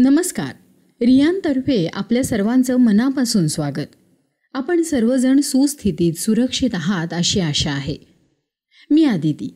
नमस्कार रियांतर्फे आपल्या सर्वांचं मनापासून स्वागत आपण सर्वजण सुस्थितीत सुरक्षित आहात अशी आशा आहे मी आदिती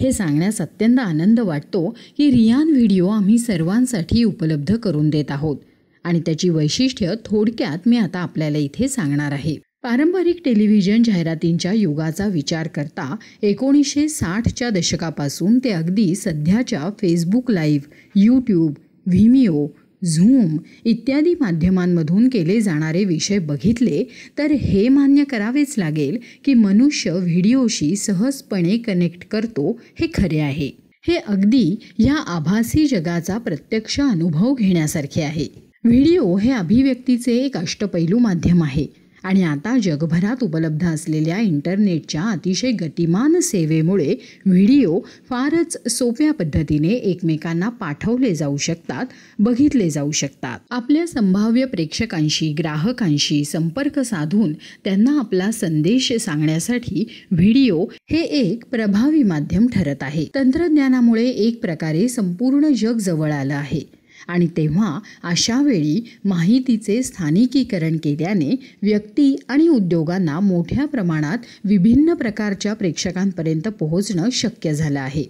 हे सांगण्यास अत्यंत आनंद वाटतो की रियान व्हिडिओ आम्ही सर्वांसाठी उपलब्ध करून देत आहोत आणि त्याची वैशिष्ट्य थोडक्यात मी आता आपल्याला इथे सांगणार आहे पारंपरिक टेलिव्हिजन जाहिरातींच्या युगाचा विचार करता एकोणीसशे साठच्या दशकापासून ते अगदी सध्याच्या Facebook live YouTube Vimeo Zoom इत्यादी माध्यमांमधून केले जाणारे विषय बघितले तर हे मान्य करावेच लागेल की मनुष्य व्हिडिओशी सहजपणे कनेक्ट करतो हे खरे आहे हे अगदी या आभासी जगाचा प्रत्यक्ष अनुभव घेण्यासारखे आहे व्हिडिओ हे अभिव्यक्तीचे एक अष्टपैलू माध्यम आहे आणि आता जगभरात उपलब्ध असलेल्या इंटरनेटच्या अतिशय गतिमान सेवेमुळे व्हिडिओ फारच सोप्या पद्धतीने एकमेकांना पाठवले जाऊ शकतात बघितले जाऊ शकतात आपल्या संभाव्य प्रेक्षकांशी ग्राहकांशी संपर्क साधून त्यांना आपला संदेश सांगण्यासाठी व्हिडिओ हे एक प्रभावी माध्यम ठरत आहे तंत्रज्ञानामुळे एक प्रकारे संपूर्ण जग जवळ आलं आहे आणि तेव्हा अशा वेळी माहितीचे स्थानिकीकरण केल्याने व्यक्ती आणि उद्योगांना मोठ्या प्रमाणात विभिन्न प्रकारच्या प्रेक्षकांपर्यंत पोहोचणं शक्य झालं आहे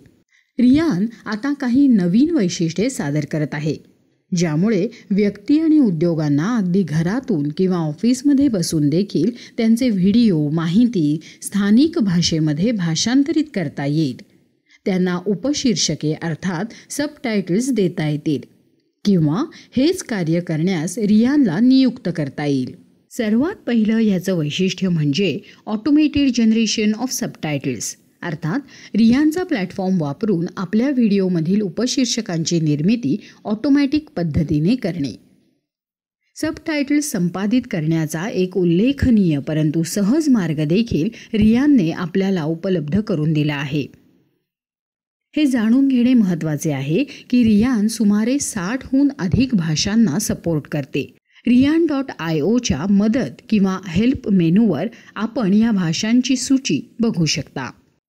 रियान आता काही नवीन वैशिष्ट्ये सादर करत आहे ज्यामुळे व्यक्ती आणि उद्योगांना अगदी घरातून किंवा ऑफिसमध्ये बसून देखील त्यांचे व्हिडिओ माहिती स्थानिक भाषेमध्ये भाषांतरित करता येईल त्यांना उपशीर्षके अर्थात सबटायटल्स देता येतील किंवा हेच कार्य करण्यास रियानला नियुक्त करता येईल सर्वात पहिलं ह्याचं वैशिष्ट्य म्हणजे ऑटोमेटेड जनरेशन ऑफ सबटायटल्स अर्थात रियानचा प्लॅटफॉर्म वापरून आपल्या व्हिडिओमधील उपशीर्षकांची निर्मिती ऑटोमॅटिक पद्धतीने करणे सबटायटल्स संपादित करण्याचा एक उल्लेखनीय परंतु सहज मार्ग देखील रियानने आपल्याला उपलब्ध करून दिला आहे हे जाणून घेणे महत्त्वाचे आहे की रियान सुमारे साठहून अधिक भाषांना सपोर्ट करते रियान डॉट आय ओच्या मदत किंवा हेल्प मेनूवर आपण या भाषांची सूची बघू शकता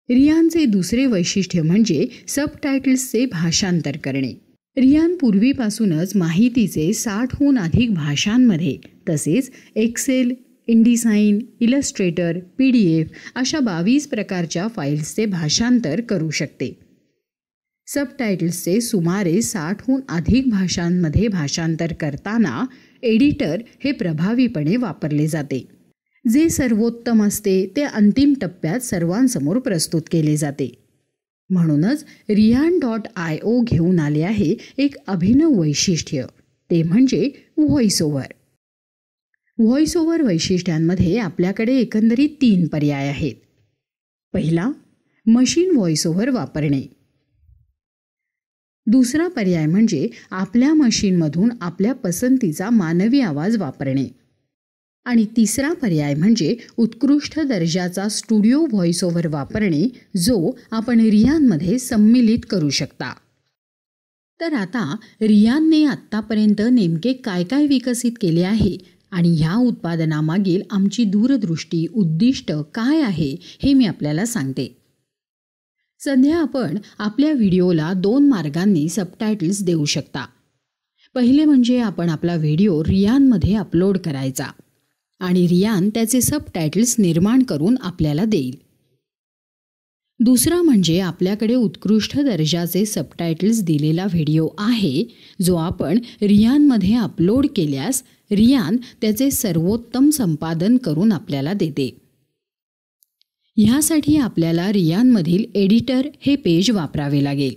रियानचे दुसरे वैशिष्ट्य म्हणजे सबटायटल्सचे भाषांतर करणे रियान पूर्वीपासूनच माहितीचे साठहून अधिक भाषांमध्ये तसेच Excel InDesign Illustrator P D F अशा बावीस प्रकारच्या फाईल्सचे भाषांतर करू शकते सबटायटल्सचे सुमारे साठहून अधिक भाषांमध्ये भाषांतर करताना एडिटर हे प्रभावीपणे वापरले जाते जे सर्वोत्तम असते ते अंतिम टप्प्यात सर्वांसमोर प्रस्तुत केले जाते म्हणूनच रियान डॉट आय ओ घेऊन आले आहे एक अभिनव वैशिष्ट्य ते म्हणजे व्हॉइस ओव्हर व्हॉइस ओव्हर वैशिष्ट्यांमध्ये आपल्याकडे एकंदरीत तीन पर्याय आहेत पहिला मशीन व्हॉइस ओव्हर वापरणे दुसरा पर्याय म्हणजे आपल्या मशीनमधून आपल्या पसंतीचा मानवी आवाज वापरणे आणि तिसरा पर्याय म्हणजे उत्कृष्ट दर्जाचा स्टुडिओ व्हॉइस ओव्हर वापरणे जो आपण रियानमध्ये संमिलित करू शकता तर आता रियानने आत्तापर्यंत नेमके काय काय विकसित केले आहे आणि ह्या उत्पादनामागील आमची दूरदृष्टी उद्दिष्ट काय आहे हे मी आपल्याला सांगते सध्या आपण आपल्या व्हिडिओला दोन मार्गांनी सबटायटल्स देऊ शकता पहिले म्हणजे आपण आपला व्हिडिओ रियानमध्ये अपलोड करायचा आणि रियान त्याचे सबटायटल्स निर्माण करून आपल्याला देईल दुसरा म्हणजे आपल्याकडे उत्कृष्ट दर्जाचे सबटायटल्स दिलेला व्हिडिओ आहे जो आपण रियानमध्ये अपलोड केल्यास रियान त्याचे सर्वोत्तम संपादन करून आपल्याला देते ह्यासाठी आपल्याला रियानमधील एडिटर हे पेज वापरावे लागेल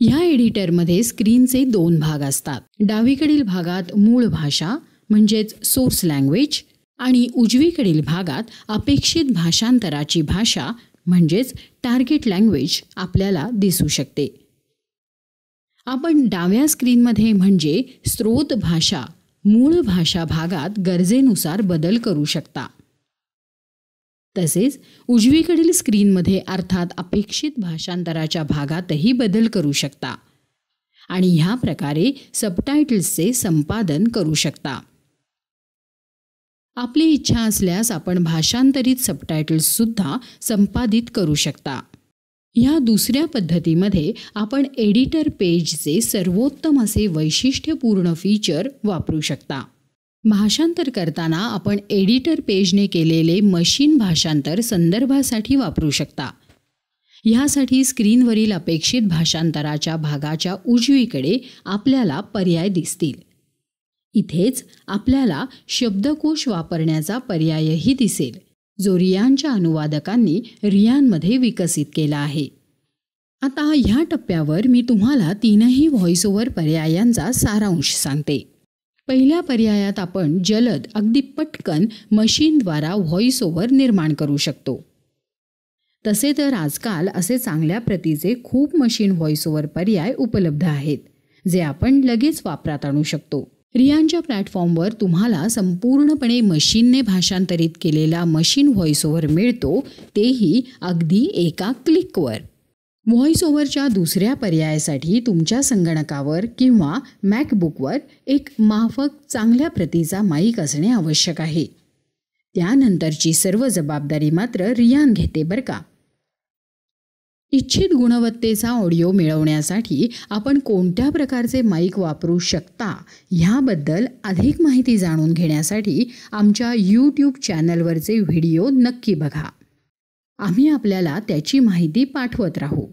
ह्या एडिटरमध्ये स्क्रीनचे दोन भाग असतात डावीकडील भागात मूळ भाषा म्हणजेच सोर्स लँग्वेज आणि उजवीकडील भागात अपेक्षित भाषांतराची भाषा म्हणजेच टार्गेट लँग्वेज आपल्याला दिसू शकते आपण डाव्या स्क्रीनमध्ये म्हणजे स्रोत भाषा मूळ भाषा भागात गरजेनुसार बदल करू शकता तसेच उजवीकडील स्क्रीनमध्ये अर्थात अपेक्षित भाषांतराच्या भागातही बदल करू शकता आणि ह्या प्रकारे सबटायटल्सचे संपादन करू शकता आपली इच्छा असल्यास आपण भाषांतरित सबटायटल्ससुद्धा संपादित करू शकता ह्या दुसऱ्या पद्धतीमध्ये आपण एडिटर पेजचे सर्वोत्तम असे वैशिष्ट्यपूर्ण फीचर वापरू शकता भाषांतर करताना आपण एडिटर पेजने केलेले मशीन भाषांतर संदर्भासाठी वापरू शकता ह्यासाठी स्क्रीनवरील अपेक्षित भाषांतराच्या भागाच्या उजवीकडे आपल्याला पर्याय दिसतील इथेच आपल्याला शब्दकोश वापरण्याचा पर्यायही दिसेल जो रियानच्या अनुवादकांनी रियानमध्ये विकसित केला आहे आता ह्या टप्प्यावर मी तुम्हाला तीनही व्हॉइस ओव्हर पर्यायांचा सारांश सांगते पहिल्या पर्यायात आपण जलद अगदी पटकन मशीनद्वारा व्हॉइस ओव्हर निर्माण करू शकतो तसे तर आजकाल असे चांगल्या प्रतीचे खूप मशीन व्हॉइस ओव्हर पर्याय उपलब्ध आहेत जे आपण लगेच वापरात आणू शकतो रियांच्या प्लॅटफॉर्मवर तुम्हाला संपूर्णपणे मशीनने भाषांतरित केलेला मशीन व्हॉइस ओव्हर मिळतो तेही अगदी एका क्लिकवर व्हॉइस ओव्हरच्या दुसऱ्या पर्यायासाठी तुमच्या संगणकावर किंवा मॅकबुकवर एक माफक चांगल्या प्रतीचा माईक असणे आवश्यक आहे त्यानंतरची सर्व जबाबदारी मात्र रियान घेते बरं का इच्छित गुणवत्तेचा ऑडिओ मिळवण्यासाठी आपण कोणत्या प्रकारचे माईक वापरू शकता ह्याबद्दल अधिक माहिती जाणून घेण्यासाठी आमच्या यूट्यूब चॅनलवरचे व्हिडिओ नक्की बघा आम्ही आपल्याला त्याची माहिती पाठवत राहू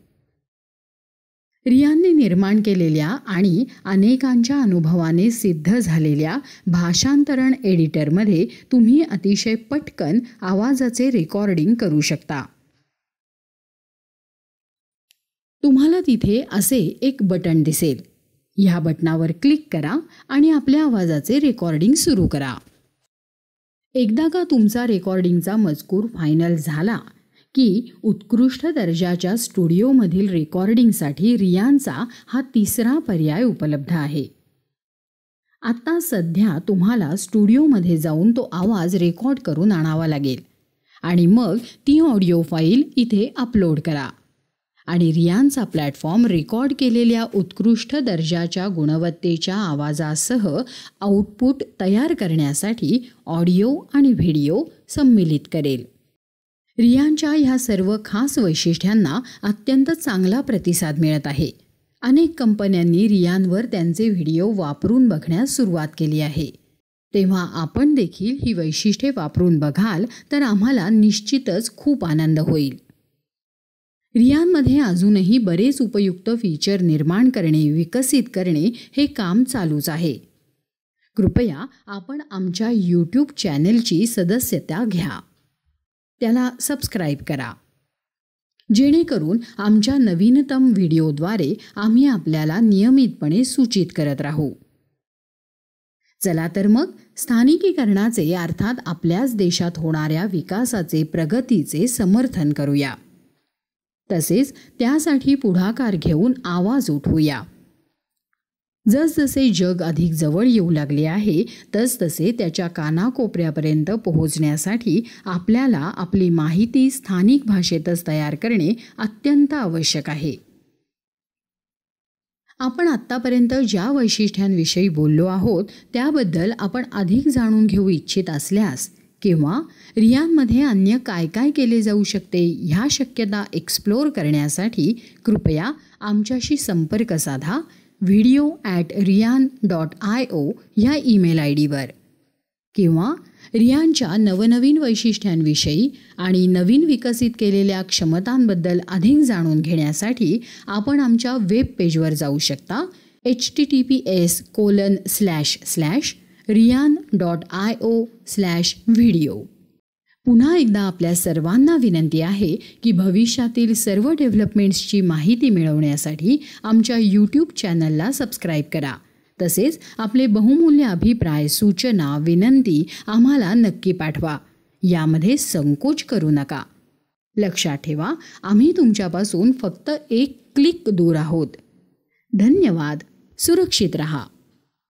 रियांनी निर्माण केलेल्या आणि अनेकांच्या अनुभवाने सिद्ध झालेल्या भाषांतरण एडिटरमध्ये तुम्ही अतिशय पटकन आवाजाचे रेकॉर्डिंग करू शकता तुम्हाला तिथे असे एक बटण दिसेल ह्या बटणावर क्लिक करा आणि आपल्या आवाजाचे रेकॉर्डिंग सुरू करा एकदा का तुमचा रेकॉर्डिंगचा मजकूर फायनल झाला की उत्कृष्ट दर्जाच्या स्टुडिओमधील रेकॉर्डिंगसाठी रियांचा हा तिसरा पर्याय उपलब्ध आहे आत्ता सध्या तुम्हाला स्टुडिओमध्ये जाऊन तो आवाज रेकॉर्ड करून आणावा लागेल आणि मग ती ऑडिओ फाईल इथे अपलोड करा आणि रियांचा प्लॅटफॉर्म रेकॉर्ड केलेल्या उत्कृष्ट दर्जाच्या गुणवत्तेच्या आवाजासह आउटपुट तयार करण्यासाठी ऑडिओ आणि व्हिडिओ संमिलित करेल रियांच्या ह्या सर्व खास वैशिष्ट्यांना अत्यंत चांगला प्रतिसाद मिळत आहे अनेक कंपन्यांनी रियांवर त्यांचे व्हिडिओ वापरून बघण्यास सुरुवात केली आहे तेव्हा आपण देखील ही वैशिष्ट्ये वापरून बघाल तर आम्हाला निश्चितच खूप आनंद होईल रियांमध्ये अजूनही बरेच उपयुक्त फीचर निर्माण करणे विकसित करणे हे काम चालूच आहे कृपया आपण आमच्या यूट्यूब चॅनेलची सदस्यता घ्या त्याला सबस्क्राईब करा जेणेकरून आमच्या नवीनतम व्हिडिओद्वारे आम्ही आपल्याला नियमितपणे सूचित करत राहू चला तर मग स्थानिकीकरणाचे अर्थात आपल्याच देशात होणाऱ्या विकासाचे प्रगतीचे समर्थन करूया तसेच त्यासाठी पुढाकार घेऊन आवाज उठवूया जसजसे जग अधिक जवळ येऊ लागले आहे तसतसे त्याच्या कानाकोपऱ्यापर्यंत पोहोचण्यासाठी आपल्याला आपली माहिती स्थानिक भाषेतच तयार करणे अत्यंत आवश्यक आहे आपण आत्तापर्यंत ज्या वैशिष्ट्यांविषयी बोललो आहोत त्याबद्दल आपण अधिक जाणून घेऊ इच्छित असल्यास किंवा रियानमध्ये अन्य काय काय केले जाऊ शकते ह्या शक्यता एक्सप्लोर करण्यासाठी कृपया आमच्याशी संपर्क साधा video at Rian dot I O ह्या ईमेल आय डीवर किंवा रियानच्या नवनवीन वैशिष्ट्यांविषयी आणि नवीन विकसित केलेल्या क्षमतांबद्दल अधिक जाणून घेण्यासाठी आपण आमच्या वेब पेजवर जाऊ शकता H T T P S colon slash slash Rian dot I O slash video पुन्हा एकदा आपल्या सर्वांना विनंती आहे की भविष्यातील सर्व डेव्हलपमेंट्सची माहिती मिळवण्यासाठी आमच्या यूट्यूब चॅनलला सबस्क्राईब करा तसेच आपले बहुमूल्य अभिप्राय सूचना विनंती आम्हाला नक्की पाठवा यामध्ये संकोच करू नका लक्षात ठेवा आम्ही तुमच्यापासून फक्त एक क्लिक दूर आहोत धन्यवाद सुरक्षित रहा